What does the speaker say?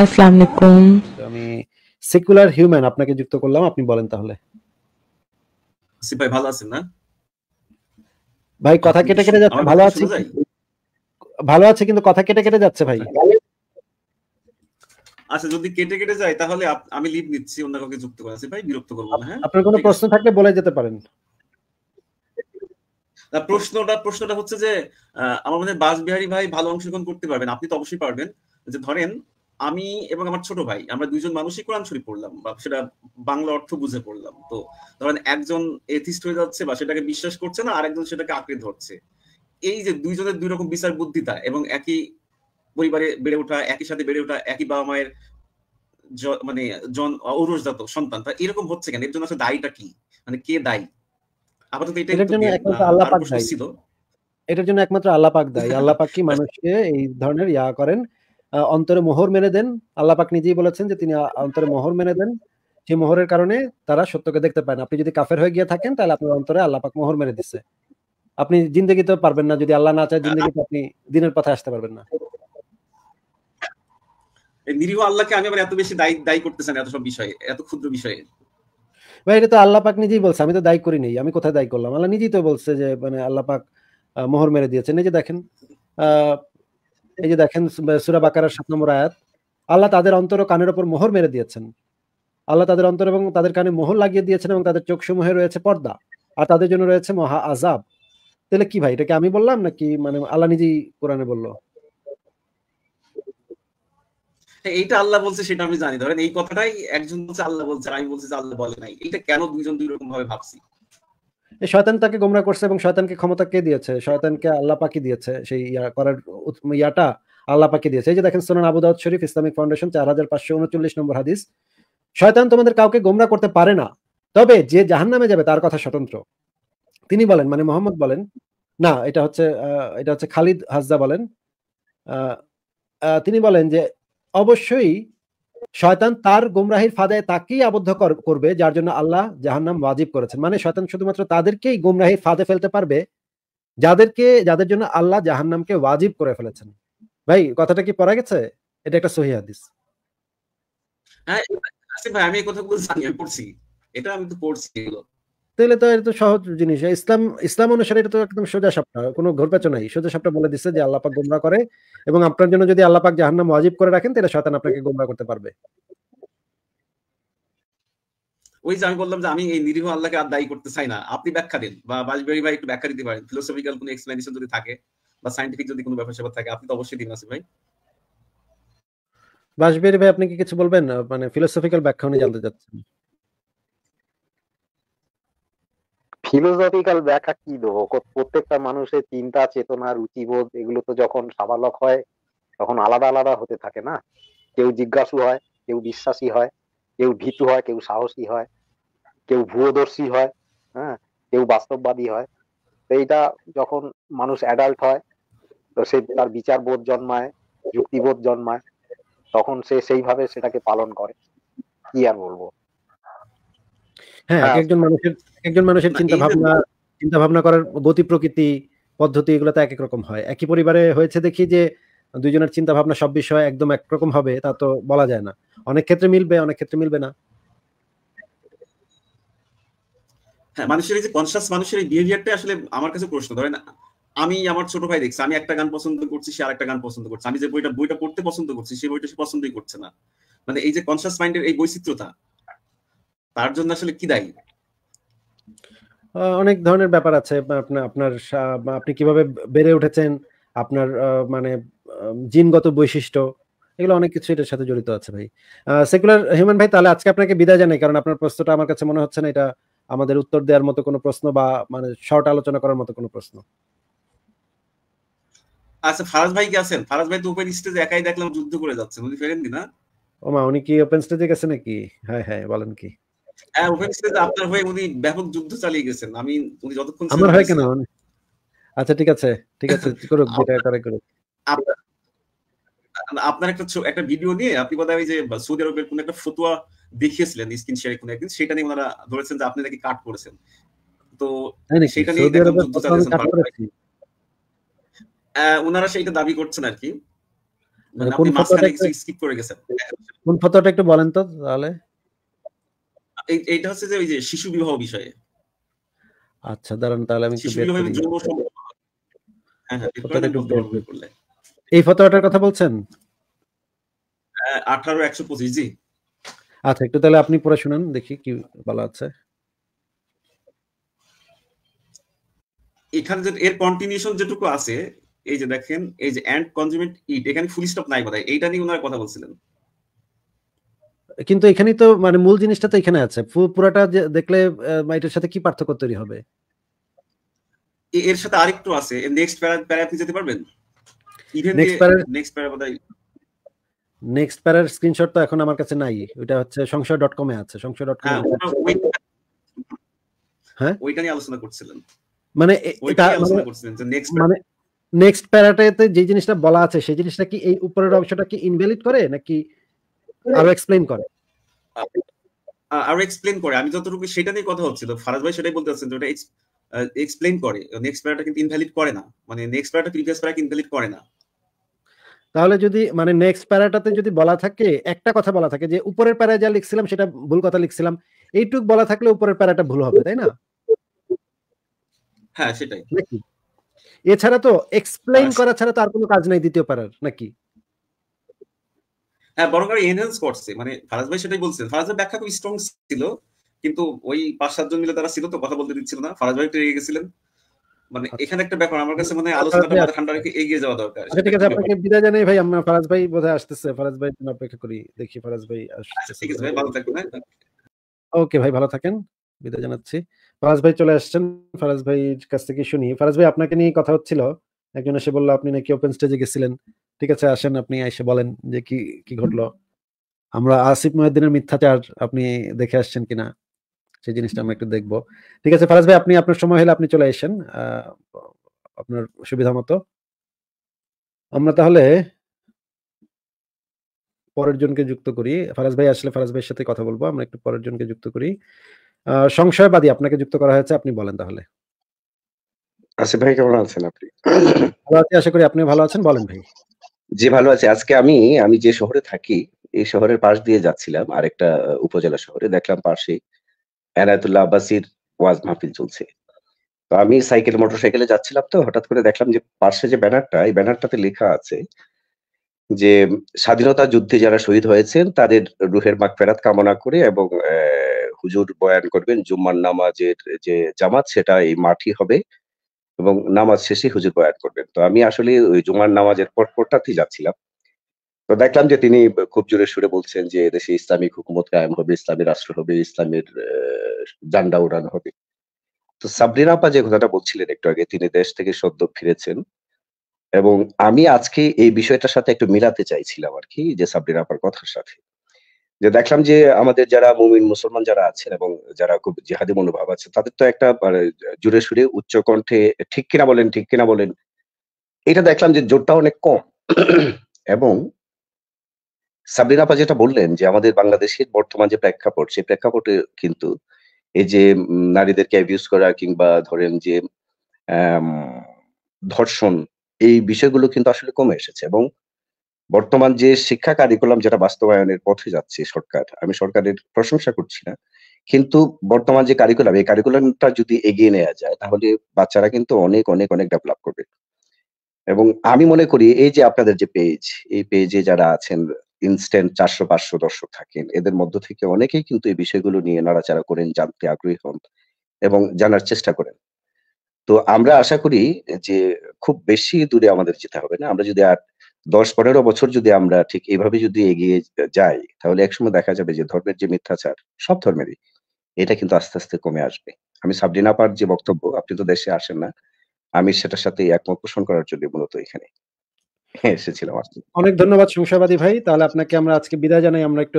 আসসালামু আলাইকুম আমি সেকুলার হিউম্যান আপনাকে যুক্ত করলাম আপনি বলেন তাহলে ভাই ভালো আছেন না ভাই কথা কেটে কেটে যাচ্ছে ভালো ভালো আছে কিন্তু কথা কেটে কেটে যাচ্ছে ভাই আচ্ছা যদি কেটে কেটে যায় তাহলে আমি লিভ নিচ্ছি অন্য কাউকে যুক্ত করাছি ভাই বিরক্ত করবো না হ্যাঁ আপনার কোনো প্রশ্ন থাকলে বলে যেতে পারেন না প্রশ্নটা প্রশ্নটা হচ্ছে যে আমার মানে বাসবিহারী ভাই ভালো অংশগ্রহণ করতে পারবেন আপনি তো অবশ্যই পারবেন যে ধরেন আমি এবং আমার ছোট ভাই আমরা দুইজন মানুষই কোরআন শরীফ পড়লাম বা সেটা বাংলা অর্থ বুঝে পড়লাম তো ধরেন একজন এথিস্ট হয়ে যাচ্ছে বা সেটাকে বিশ্বাস করছে না আর একজন সেটাকে আঁকড়ে ধরছে এই যে দুইজনের দুই রকম বিচার বুদ্ধিতা এবং একই পরিবারে বেড়ে ওঠা একই সাথে বেড়ে ওঠা একই বাবা মায়ের মানে জন ঔরসজাত সন্তান তা এরকম হচ্ছে কেন এর জন্য আসলে দায়ীটা কি মানে কে দায়ী আপাতত এটাই আল্লাহ এটার জন্য একমাত্র আল্লাহ পাক দায়ী আল্লাহ পাক কি মানুষকে এই ধরনের ইয়া করেন অন্তরে মোহর মেনে দেন আল্লাপাক নিজেই বলেছেন যে তিনি অন্তরে মোহর মেনে দেন সেই মোহরের কারণে তারা সত্যকে দেখতে পায় না আপনি যদি কাফের হয়ে গিয়ে থাকেন তাহলে আপনার অন্তরে আল্লাপাক মোহর মেরে দিচ্ছে আপনি তো পারবেন না যদি আল্লাহ না চায় তো আপনি দিনের পথে আসতে পারবেন না নিরীহ আল্লাহকে আমি আবার এত বেশি দায়ী দায়ী করতেছেন এত সব বিষয়ে এত ক্ষুদ্র বিষয়ে ভাই এটা তো আল্লাহ পাক নিজেই বলছে আমি তো দায়ী করি আমি কোথায় দায়ী করলাম আল্লাহ নিজেই তো বলছে যে মানে আল্লাহ পাক মোহর মেরে দিয়েছেন এই যে দেখেন এই যে দেখেন সুরা বাকারার সাত নম্বর আয়াত আল্লাহ তাদের অন্তর কানের ওপর মোহর মেরে দিয়েছেন আল্লাহ তাদের অন্তর এবং তাদের কানে মোহর লাগিয়ে দিয়েছেন এবং তাদের চোখ সমূহে রয়েছে পর্দা আর তাদের জন্য রয়েছে মহা আজাব তাহলে কি ভাই এটাকে আমি বললাম নাকি মানে আল্লাহ নিজেই কোরআনে বললো এইটা আল্লাহ বলছে সেটা আমি জানি ধরেন এই কথাটাই একজন বলছে আল্লাহ বলছে আমি বলছি যে আল্লাহ বলে নাই এটা কেন দুজন দুই রকম ভাবে ভাবছি শয়তান তাকে গোমরা করছে এবং শয়তানকে ক্ষমতা কে দিয়েছে শয়তানকে আল্লাহ পাকি দিয়েছে সেই ইয়া করার ইয়াটা আল্লাহ পাকি দিয়েছে এই যে দেখেন সোনান আবু দাউদ শরীফ ইসলামিক ফাউন্ডেশন চার হাজার পাঁচশো উনচল্লিশ নম্বর হাদিস শয়তান তোমাদের কাউকে গোমরা করতে পারে না তবে যে জাহান নামে যাবে তার কথা স্বতন্ত্র তিনি বলেন মানে মোহাম্মদ বলেন না এটা হচ্ছে এটা হচ্ছে খালিদ হাজদা বলেন তিনি বলেন যে অবশ্যই শয়তান তার গোমরাহির ফাদায় তাকেই আবদ্ধ করবে যার জন্য আল্লাহ জাহান্নাম ওয়াজিব করেছেন মানে শয়তান শুধুমাত্র তাদেরকেই গোমরাহির ফাঁদে ফেলতে পারবে যাদেরকে যাদের জন্য আল্লাহ জাহান্নামকে ওয়াজিব করে ফেলেছেন ভাই কথাটা কি পড়া গেছে এটা একটা সহি হাদিস হ্যাঁ ভাই আমি কথা বলছি আমি পড়ছি এটা আমি তো পড়ছি তাহলে তো এটা তো সহজ জিনিস ইসলাম ইসলাম অনুসারে এটা তো একদম সোজা সাপটা কোনো ঘোরপেচো নাই সোজা সাপটা বলে দিচ্ছে যে আল্লাপাক গোমরা করে এবং আপনার জন্য যদি আল্লাপাক জাহান্নাম ওয়াজিব করে রাখেন তাহলে শয়তান আপনাকে গোমরা করতে পারবে ওই যে আমি বললাম যে আমি এই নিরীহ আল্লাহকে আর দায়ী করতে চাই না আপনি ব্যাখ্যা দিন বা বাজবেরি ভাই একটু ব্যাখ্যা দিতে পারেন ফিলোসফিক্যাল কোনো এক্সপ্লেনেশন যদি থাকে বা সাইন্টিফিক যদি কোনো ব্যাপার স্যাপার থাকে আপনি তো অবশ্যই দিন আসিফ ভাই বাজবেরি ভাই আপনি কি কিছু বলবেন মানে ফিলোসফিক্যাল ব্যাখ্যা উনি জানতে চাচ্ছেন ফিলোসফিক্যাল ব্যাখ্যা কি দেবো প্রত্যেকটা মানুষের চিন্তা চেতনা রুচিবোধ এগুলো তো যখন সাবালক হয় তখন আলাদা আলাদা হতে থাকে না কেউ জিজ্ঞাসু হয় কেউ বিশ্বাসী হয় কেউ ভীতু হয় কেউ সাহসী হয় কেউ ভূয়দর্শী হয় হ্যাঁ কেউ বাস্তববাদী হয় তো এইটা যখন মানুষ অ্যাডাল্ট হয় তো সে তার বিচার বোধ জন্মায় যুক্তিবোধ জন্মায় তখন সে সেইভাবে সেটাকে পালন করে কি আর বলবো হ্যাঁ, হ্যাঁ। একজন মানুষের একজন মানুষের চিন্তা ভাবনা চিন্তা ভাবনা করার গতি প্রকৃতি পদ্ধতি এগুলো তো এক এক রকম হয় একই পরিবারে হয়েছে দেখি যে দুইজনের চিন্তা ভাবনা সব বিষয়ে একদম একরকম হবে তা তো বলা যায় না অনেক ক্ষেত্রে মিলবে অনেক ক্ষেত্রে মিলবে না হ্যাঁ মানুষের এই যে কনসিয়াস মানুষের এই বিহেভিয়ারটা আসলে আমার কাছে প্রশ্ন ধরেন আমি আমার ছোট ভাই দেখছি আমি একটা গান পছন্দ করছি সে আরেকটা গান পছন্দ করছে আমি যে বইটা বইটা পড়তে পছন্দ করছি সে বইটা সে পছন্দই করছে না মানে এই যে কনসিয়াস মাইন্ডের এই বৈচিত্রতা তার জন্য আসলে কি দায়ী অনেক ধরনের ব্যাপার আছে আপনার আপনার আপনি কিভাবে বেড়ে উঠেছেন আপনার মানে জিনগত বৈশিষ্ট্য এগুলো অনেক কিছু এটার সাথে জড়িত আছে ভাই সেকুলার হিউম্যান ভাই তাহলে আজকে আপনাকে বিদায় জানাই কারণ আপনার প্রশ্নটা আমার কাছে মনে হচ্ছে না এটা আমাদের উত্তর দেওয়ার মতো কোনো প্রশ্ন বা মানে শর্ট আলোচনা করার মতো কোনো প্রশ্ন আচ্ছা ফারাজ ভাই কি আছেন ফারাজ ভাই তো ওপেন স্টেজে একাই দেখলাম যুদ্ধ করে যাচ্ছেন উনি ফেরেননি না মা উনি কি ওপেন স্টেজে গেছে নাকি হ্যাঁ হ্যাঁ বলেন কি হ্যাঁ আপনার হয়ে উনি ব্যাপক যুদ্ধ চালিয়ে গেছেন আমি উনি যতক্ষণ আমার হয় কেন আচ্ছা ঠিক আছে ঠিক আছে করুক যেটা করে করুক আপনার একটা একটা ভিডিও নিয়ে আপনি বোধহয় যে সৌদি আরবের কোন একটা ফতুয়া দেখিয়েছিলেন স্ক্রিন শেয়ারে কোন একদিন সেটা নিয়ে ওনারা ধরেছেন যে আপনি নাকি কাট করেছেন তো হ্যাঁ, সেটা নিয়ে যুদ্ধ চালিয়েছেন ওনারা সেইটা দাবি করছেন আর কি মানে মানে কোন ফটোটা একটু বলেন তো তাহলে এটা হচ্ছে যে ওই যে শিশু বিবাহ বিষয়ে আচ্ছা দাঁড়ান তাহলে আমি শিশু বিবাহ হ্যাঁ, হ্যাঁ এই ফতোয়াটার কথা বলছেন হ্যাঁ, আঠারো একশো পঁচিশ জি আচ্ছা একটু তাহলে আপনি পড়ে শুনেন দেখি কি বলা আছে এখানে যে এর কন্টিনিউশন যেটুকু আছে এই যে দেখেন এই যে এন্ড কনজুমেন্ট ইট এখানে ফুল স্টপ নাই কথা এইটা নিয়ে ওনারা কথা বলছিলেন কিন্তু এখানেই তো মানে মূল জিনিসটা তো এখানে আছে পুরাটা দেখলে মাইটের সাথে কি পার্থক্য তৈরি হবে এর সাথে আরেকটু আছে নেক্সট প্যারা প্যারা আপনি যেতে পারবেন নেক্সট প্যারা নেক্সট প্যারা বোধহয় নেক্সট প্যারার স্ক্রিনশট তো এখন আমার কাছে নাই হ্যাঁ, ওটা হচ্ছে সংশয় ডট কমে আছে সংশয় ডট কম হ্যাঁ ওইটা নিয়ে আলোচনা করছিলেন মানে এটা আলোচনা মানে করছিলেন যে নেক্সট মানে নেক্সট প্যারাটাতে যে জিনিসটা বলা আছে সেই জিনিসটা কি এই উপরের অংশটা কি ইনভ্যালিড করে নাকি আরো এক্সপ্লেইন করে আরো এক্সপ্লেইন করে আমি যতটুকু সেটা নিয়ে কথা হচ্ছিল ফারাজ ভাই সেটাই বলতে চাচ্ছেন যে ওটা এক্সপ্লেইন করে নেক্সট প্যারাটা কিন্তু ইনভ্যালিড করে না মানে নেক্সট প্যারাটা প্রিভিয়াস প্যারাকে ইনভ্যালিড করে না তাহলে যদি মানে নেক্সট প্যারাটাতে যদি বলা থাকে একটা কথা বলা থাকে যে উপরের প্যারায় যা লিখছিলাম সেটা ভুল কথা লিখছিলাম এইটুক বলা থাকলে উপরের প্যারাটা ভুল হবে তাই না হ্যাঁ সেটাই এছাড়া তো এক্সপ্লেইন হ্যাঁ, করা ছাড়া তো আর কোনো কাজ নাই দ্বিতীয় প্যারার নাকি হ্যাঁ বরং আর এনহ্যান্স করছে মানে ফারাজ ভাই সেটাই ফারাজ ভাই ব্যাখ্যা খুব স্ট্রং ছিল কিন্তু ওই পাঁচ সাতজন মিলে তারা ছিল তো কথা বলতে দিচ্ছিল না ফারাজ ভাই গেছিলেন মানে আচ্ছা। এখানে একটা ব্যাপার আমার কাছে আচ্ছা, আলোচনাটা আচ্ছা, ঠান্ডা রেখে এগিয়ে যাওয়া দরকার আচ্ছা ঠিক আছে আপনাকে বিদায় জানাই ভাই আমরা ফারাজ ভাই বোধহয় আসতেছে ফারাজ ভাই অপেক্ষা করি দেখি ফারাজ ভাই আসছে ঠিক আছে ভাই ভালো হ্যাঁ। ওকে ভাই ভালো থাকেন বিদায় জানাচ্ছি ফারাজ ভাই চলে আসছেন ফারাজ ভাইয়ের কাছ থেকে শুনি ফারাজ ভাই আপনাকে নিয়ে কথা হচ্ছিল একজন এসে বলল আপনি নাকি ওপেন স্টেজে গেছিলেন ঠিক আছে আসেন আপনি এসে বলেন যে কি কি ঘটলো আমরা আসিফ মহিউদ্দিনের মিথ্যাচার আপনি দেখে আসছেন কিনা সেই জিনিসটা আমরা একটু দেখবো ঠিক আছে ফারাজ ভাই আপনি আপনার সময় হলে আপনি চলে আসেন আপনার সুবিধা মতো আমরা তাহলে পরের জনকে যুক্ত করি ফারাজ ভাই আসলে ফারাজ ভাইয়ের সাথে কথা বলবো আমরা একটু পরের জনকে যুক্ত করি সংশয়বাদী আপনাকে যুক্ত করা হয়েছে আপনি বলেন তাহলে আসিফ ভাই কেমন আছেন আপনি ভালো আছি আশা করি আপনি ভালো আছেন বলেন ভাই যে ভালো আছে আজকে আমি আমি যে শহরে থাকি এই শহরের পাশ দিয়ে যাচ্ছিলাম আরেকটা উপজেলা শহরে দেখলাম পাশে এনায়তুল্লাহ আব্বাসির ওয়াজ মাহফিল চলছে তো আমি সাইকেল মোটরসাইকেলে যাচ্ছিলাম তো হঠাৎ করে দেখলাম যে পাশে যে ব্যানারটা এই ব্যানারটাতে লেখা আছে যে স্বাধীনতা যুদ্ধে যারা শহীদ হয়েছেন তাদের রুহের মাগ ফেরাত কামনা করে এবং হুজুর বয়ান করবেন জুম্মার নামাজের যে জামাত সেটা এই মাঠই হবে এবং নামাজ শেষে হুজুর বয়াত করবেন তো আমি আসলে ওই জুমার নামাজের পর পরটাতেই যাচ্ছিলাম তো দেখলাম যে তিনি খুব জোরে সুরে বলছেন যে দেশে ইসলামিক হুকুমত কায়েম হবে ইসলামী রাষ্ট্র হবে ইসলামের জান্ডা উড়ান হবে তো সাবরিন আপা যে কথাটা বলছিলেন একটু আগে তিনি দেশ থেকে সদ্য ফিরেছেন এবং আমি আজকে এই বিষয়টার সাথে একটু মিলাতে চাইছিলাম আর কি যে সাবরিন আপার কথার সাথে যে দেখলাম যে আমাদের যারা মুমিন মুসলমান যারা আছেন এবং যারা খুব জেহাদি মনোভাব আছে তাদের তো একটা মানে, জুড়ে সুরে উচ্চ কণ্ঠে ঠিক কিনা বলেন ঠিক কিনা বলেন এটা দেখলাম যে জোরটা অনেক কম এবং সাবরিন আপা যেটা বললেন যে আমাদের বাংলাদেশের বর্তমান যে প্রেক্ষাপট সেই প্রেক্ষাপটে কিন্তু এই যে নারীদেরকে অ্যাবিউজ করা কিংবা ধরেন যে ধর্ষণ এই বিষয়গুলো কিন্তু আসলে কমে এসেছে এবং বর্তমান যে শিক্ষা কারিকুলাম যেটা বাস্তবায়নের পথে যাচ্ছে সরকার আমি সরকারের প্রশংসা করছি না কিন্তু বর্তমান যে কারিকুলাম এই কারিকুলামটা যদি এগিয়ে নেওয়া যায় তাহলে বাচ্চারা কিন্তু অনেক অনেক অনেক ডেভেলপ করবে এবং আমি মনে করি এই যে আপনাদের যে পেজ এই পেজে যারা আছেন ইনস্ট্যান্ট চারশো পাঁচশো দর্শক থাকেন এদের মধ্য থেকে অনেকেই কিন্তু এই বিষয়গুলো নিয়ে নাড়াচাড়া করেন জানতে আগ্রহী হন এবং জানার চেষ্টা করেন তো আমরা আশা করি যে খুব বেশি দূরে আমাদের যেতে হবে না আমরা যদি আর দশ পনেরো বছর যদি আমরা ঠিক এইভাবে যদি এগিয়ে যাই তাহলে একসময় দেখা যাবে যে ধর্মের যে মিথ্যাচার সব ধর্মেরই এটা কিন্তু আস্তে আস্তে কমে আসবে আমি পার যে বক্তব্য আপনি তো দেশে আসেন না আমি সেটার সাথে একমত পোষণ করার জন্য মূলত এখানে এসেছিলাম অনেক ধন্যবাদ সংসাবাদী ভাই তাহলে আপনাকে আমরা আজকে বিদায় জানাই আমরা একটু